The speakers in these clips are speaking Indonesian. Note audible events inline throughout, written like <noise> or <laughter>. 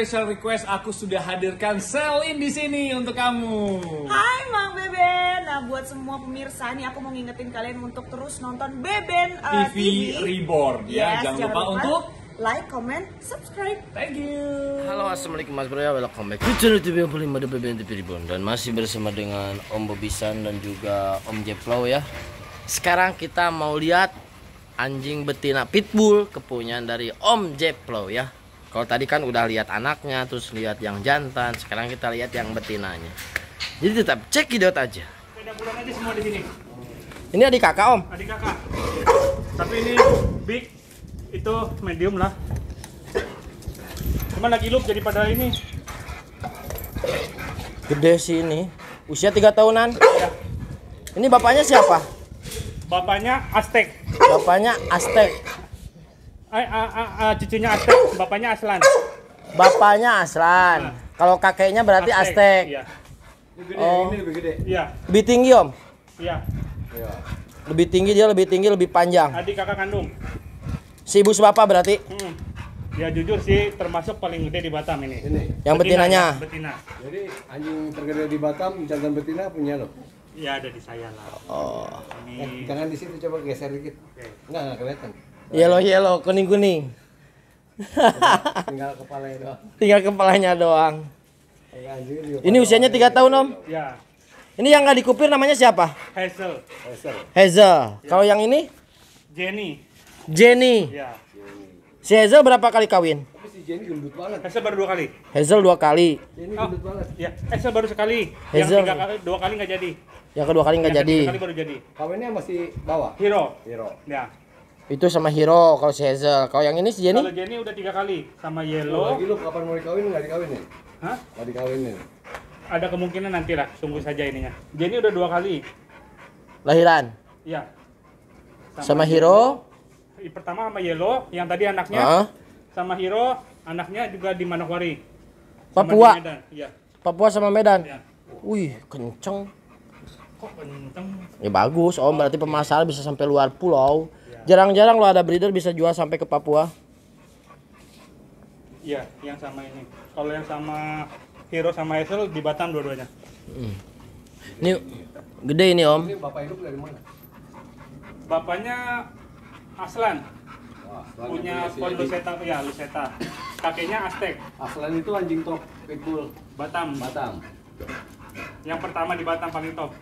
special request aku sudah hadirkan Selin di sini untuk kamu. Hai Mang Beben. Nah, buat semua pemirsa nih aku mau ngingetin kalian untuk terus nonton Beben uh, eh, TV, TV Reborn ya. Yes, jangan, jangan lupa, lupa untuk like, comment, subscribe. Thank you. Halo, assalamualaikum Mas Bro ya. Welcome back to channel TV yang paling BBM TV Reborn dan masih bersama dengan Om Bobisan dan juga Om Jeplow ya. Sekarang kita mau lihat anjing betina pitbull kepunyaan dari Om Jeplow ya kalau tadi kan udah lihat anaknya terus lihat yang jantan sekarang kita lihat yang betinanya jadi tetap cek aja beda aja semua di sini ini adik kakak om adik kakak tapi ini big itu medium lah Cuman lagi loop jadi pada ini gede sih ini usia tiga tahunan ya. ini bapaknya siapa bapaknya Aztec bapaknya Aztec Eh eh, eh, eh, cucunya Aztek, bapaknya Aslan. Bapaknya Aslan. Nah. Kalau kakeknya berarti Aztek. Iya. Lebih gede, oh. ini lebih gede. Iya. Lebih tinggi, Om? Iya. Iya. Lebih tinggi dia, lebih tinggi, lebih panjang. Adik kakak kandung. Si ibu berarti? Hmm. Ya jujur sih termasuk paling gede di Batam ini. Ini. Yang betinanya. Ya, betina. Jadi anjing tergede di Batam jantan betina punya lo. Iya ada di saya lah. Oh. Ini... Eh, jangan di situ coba geser dikit. Oke. Okay. Enggak, enggak kelihatan. Yellow yellow, kuning kuning. Tinggal kepalanya doang. Tinggal kepalanya doang. Ini usianya tiga tahun om. Ya. Ini yang nggak dikupir namanya siapa? Hazel. Hazel. Hazel. Ya. Kalau yang ini? Jenny. Jenny. Ya. Si Hazel berapa kali kawin? Jenny gendut banget. Hazel baru dua kali. Hazel dua kali. Jenny oh, gendut banget. Ya, Hazel baru sekali. Hazel. Yang tiga kali, dua kali nggak jadi. Yang kedua kali nggak jadi. Yang kedua kali baru jadi. Kawinnya masih bawah. Hero. Hero. Ya. Itu sama Hiro, kalau si Hazel. Kalau yang ini si Jenny? Kalau Jenny udah tiga kali sama Yellow. Lagi lu kapan mau dikawin nggak dikawin nih ya? Hah? Nggak nih Ada kemungkinan nanti lah, tunggu saja ininya. Jenny udah dua kali. Lahiran? Iya. Sama, sama Hiro yang Pertama sama Yellow, yang tadi anaknya. Uh -huh. Sama Hiro, anaknya juga di Manokwari. Papua? Iya. Papua sama Medan? ya. Wih, kenceng ya bagus om berarti pemasaran bisa sampai luar pulau jarang-jarang lo ada breeder bisa jual sampai ke Papua iya yang sama ini kalau yang sama Hero sama Hazel di Batam dua-duanya hmm. ini gede ini om ini bapak hidup dari mana bapaknya Aslan Wah, punya pon Luseta, ya Luseta. kakeknya Aztec Aslan itu anjing top pitbull Batam Batam yang pertama di Batam paling top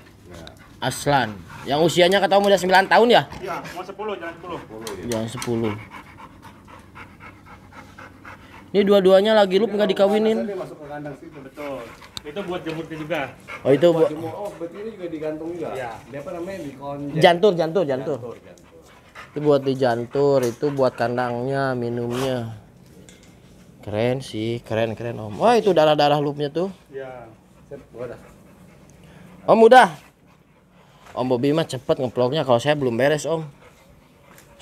Aslan yang usianya kata udah 9 tahun ya? Iya, mau 10 jangan 10. Jangan 10. Ini dua-duanya lagi lu nggak dikawinin. Masuk ke kandang situ betul. Itu buat jemurnya juga. Oh itu buat jemur. Oh, berarti ini juga digantung juga. Iya. Dia apa namanya? Dikon. Jantur, jantur, jantur. jantur, Itu buat di jantur, itu buat kandangnya, minumnya. Keren sih, keren-keren Om. Wah, itu darah-darah lupnya tuh. Iya. Om udah. Om Bobi mah cepet ngeploknya kalau saya belum beres Om.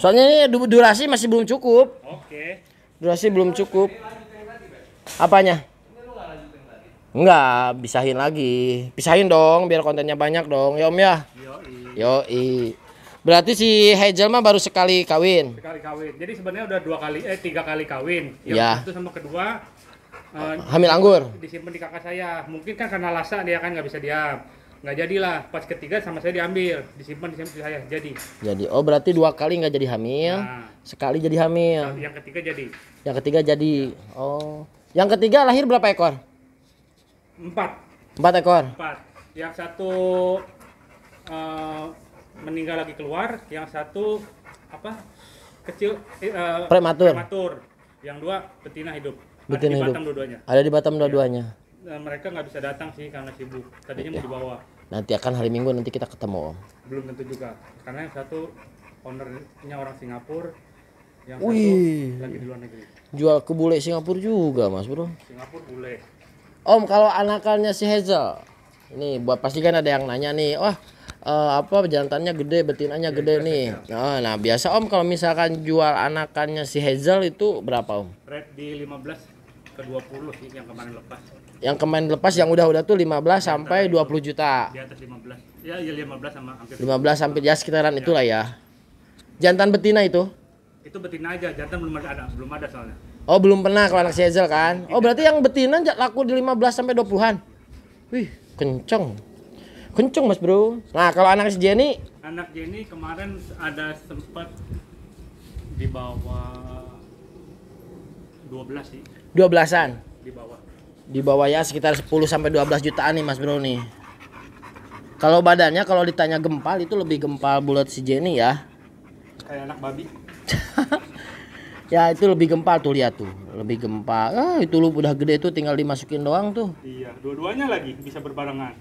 Soalnya ini durasi masih belum cukup. Oke. Durasi belum cukup. Apanya? Enggak, pisahin lagi. Pisahin dong biar kontennya banyak dong. Ya Om ya. yo i, Berarti si Hazel mah baru sekali kawin. Sekali kawin. Jadi sebenarnya udah dua kali eh tiga kali kawin. Yang ya. itu sama kedua Uh, hamil anggur disimpan di kakak saya mungkin kan karena lasa dia kan nggak bisa diam nggak jadilah pas ketiga sama saya diambil disimpan di saya jadi jadi oh berarti dua kali nggak jadi hamil nah. sekali jadi hamil nah, yang ketiga jadi yang ketiga jadi ya. oh yang ketiga lahir berapa ekor empat empat ekor empat yang satu uh, meninggal lagi keluar yang satu apa kecil uh, prematur prematur yang dua betina hidup betina ada hidup. dua ada di Batam dua-duanya ya mereka nggak bisa datang sih karena sibuk tadinya mau iya. dibawa nanti akan hari Minggu nanti kita ketemu Om. Belum tentu juga karena yang satu ownernya orang Singapura yang Wih. satu lagi di luar negeri. Jual ke bule Singapura juga Mas Bro. Singapura bule. Om kalau anakannya si Hazel ini buat pasti kan ada yang nanya nih wah uh, apa jantannya gede betinanya ya, gede iya, nih oh, nah biasa om kalau misalkan jual anakannya si Hazel itu berapa om Red di 15 ke 20 sih yang kemarin lepas yang kemarin lepas yang udah-udah tuh 15 sampai 20 iya, iya. juta. Di atas 15. Ya, ya 15 sama hampir 15 sampai ya sekitaran ya. itulah ya. Jantan betina itu? Itu betina aja, jantan belum ada belum ada soalnya. Oh, belum pernah kalau anak Hazel kan. Iya. Oh, berarti yang betina laku di 15 sampai 20-an. Wih, kenceng. Kenceng, Mas Bro. Nah, kalau anak si Jenny, anak Jenny kemarin ada sempat di bawah 12 sih. 12-an. Di bawah di bawah ya sekitar 10 sampai 12 jutaan nih Mas Bro nih. Kalau badannya kalau ditanya gempal itu lebih gempal bulat si Jenny ya. Kayak anak babi. <laughs> ya itu lebih gempal tuh lihat tuh, lebih gempal. Ah itu lu udah gede tuh tinggal dimasukin doang tuh. Iya, dua-duanya lagi bisa berbarengan.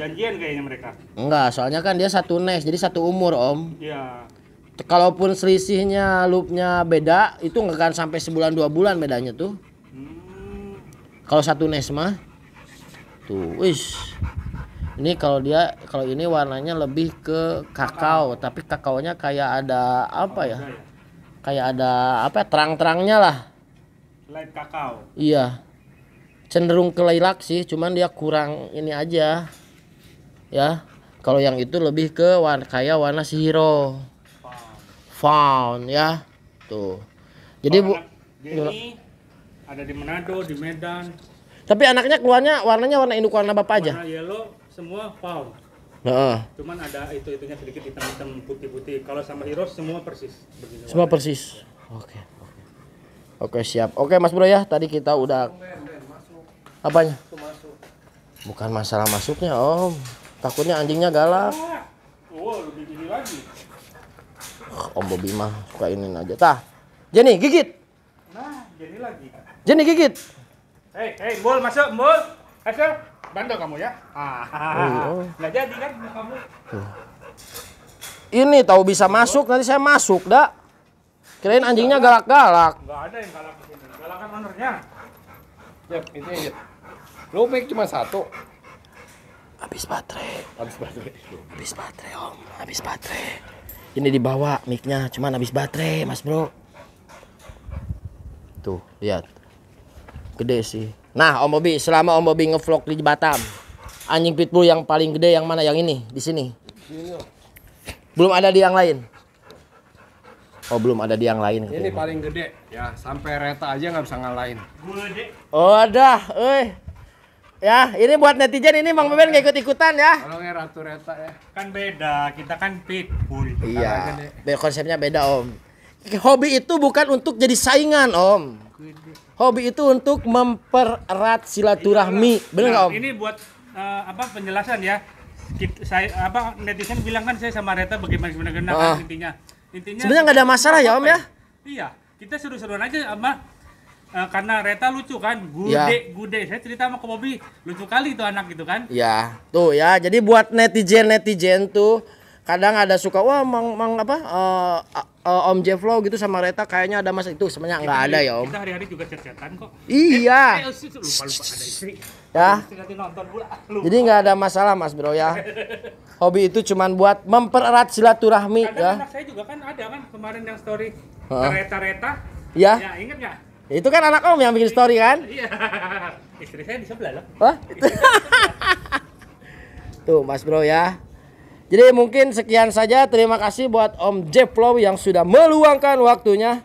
Janjian kayaknya mereka. Enggak, soalnya kan dia satu nes, jadi satu umur, Om. Iya. Kalaupun selisihnya loopnya beda, itu nggak akan sampai sebulan dua bulan bedanya tuh kalau satu nesma tuh wis ini kalau dia kalau ini warnanya lebih ke kakao tapi kakaonya kayak ada apa ya kayak ada apa ya? terang-terangnya lah light kakao iya cenderung ke lilac sih cuman dia kurang ini aja ya kalau yang itu lebih ke warna kayak warna si hero found ya tuh jadi bu jadi ada di Manado di Medan tapi anaknya keluarnya warnanya warna induk warna bapak aja warna yellow semua wow Uh. Cuman ada itu-itunya sedikit hitam-hitam putih-putih. Kalau sama Heroes semua persis. Begini semua warnanya. persis. Oke. Okay. Oke siap. Oke Mas Bro ya, tadi kita udah apa masuk. apanya? Bukan masalah masuknya Om, takutnya anjingnya galak. Oh, lebih gini lagi. Om Bobi mah suka ini aja. Tah, Jenny gigit. Nah, Jenny lagi. Jadi gigit. Hei, hei, bol masuk, bol. Masuk. bandel kamu ya. Ah, ah, ah, ah. oh. Iya. nggak jadi kan kamu. Ini tahu bisa masuk, nanti saya masuk, dak. Kirain anjingnya galak-galak. Enggak ada yang galak di sini. Galak kan ownernya. Jep, ini aja. Lu make cuma satu. Habis baterai. Habis baterai. Habis baterai, Om. Habis baterai. Ini dibawa mic-nya, cuman habis baterai, Mas Bro. Tuh, lihat gede sih nah om Bobi selama om Bobi ngevlog di Batam anjing pitbull yang paling gede yang mana yang ini di sini belum ada di yang lain Oh belum ada di yang lain Ini Ini paling gede ya sampai reta aja nggak bisa ngalahin. Gede. Oh dah, eh ya ini buat netizen ini bang Beben nggak ikut ikutan ya. Kalau ratu reta ya kan beda kita kan pitbull. Iya. Be konsepnya beda om. Hobi itu bukan untuk jadi saingan om hobi itu untuk mempererat silaturahmi. Iya, Benar nggak iya. nah, Om? Ini buat uh, apa penjelasan ya. saya apa netizen bilang kan saya sama Reta bagaimana sebenarnya uh. kan, intinya. Intinya Sebenarnya nggak ada masalah ya Om ya? ya? Iya, kita seru-seruan aja sama uh, karena Reta lucu kan, gude ya. gude. Saya cerita sama ke Bobby, lucu kali itu anak gitu kan? Ya, tuh ya. Jadi buat netizen netizen tuh kadang ada suka wah mang, mang apa uh, uh, Om Jeff Law gitu sama Reta kayaknya ada mas itu sebenarnya nggak ada ya Om. Kita hari-hari juga cercetan kok. Iya. Eh, ada Ya. Jadi nggak ada masalah Mas Bro ya. <laughs> Hobi itu cuman buat mempererat silaturahmi kadang ya. Anak saya juga kan ada kan kemarin yang story uh. Reta-Reta. Iya. Ya. Ya inget nggak? Itu kan anak Om yang bikin story kan? Iya. <laughs> Istri saya di sebelah loh. Hah? <laughs> Tuh Mas Bro ya. Jadi mungkin sekian saja. Terima kasih buat Om Jeff yang sudah meluangkan waktunya.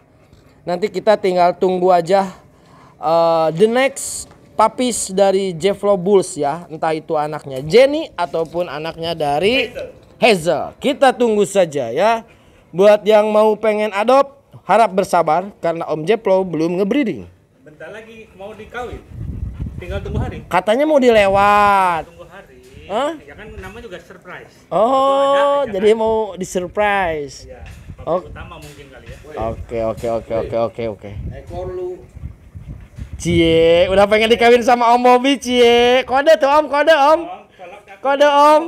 Nanti kita tinggal tunggu aja uh, the next papis dari Jeff Bulls ya. Entah itu anaknya Jenny ataupun anaknya dari Hazel. Hazel. Kita tunggu saja ya. Buat yang mau pengen adop, harap bersabar karena Om Jeplo belum ngebreeding. Bentar lagi mau dikawin. Tinggal tunggu hari. Katanya mau dilewat. Tunggu Ya kan nama juga surprise. Oh, ada, kan? jadi mau di surprise. Iya. Oh. Utama mungkin kali ya. Oke, oke, oke, oke, oke, oke. Ekor lu. Cie, udah pengen dikawin sama Om Mobi. Cie. Kode tuh Om, kode Om. Kode Om.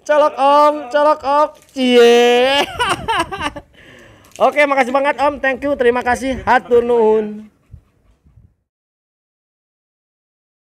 Colok Om, colok Om. Cie. <laughs> Oke, makasih banget Om. Thank you. Terima kasih. Hatur nuhun.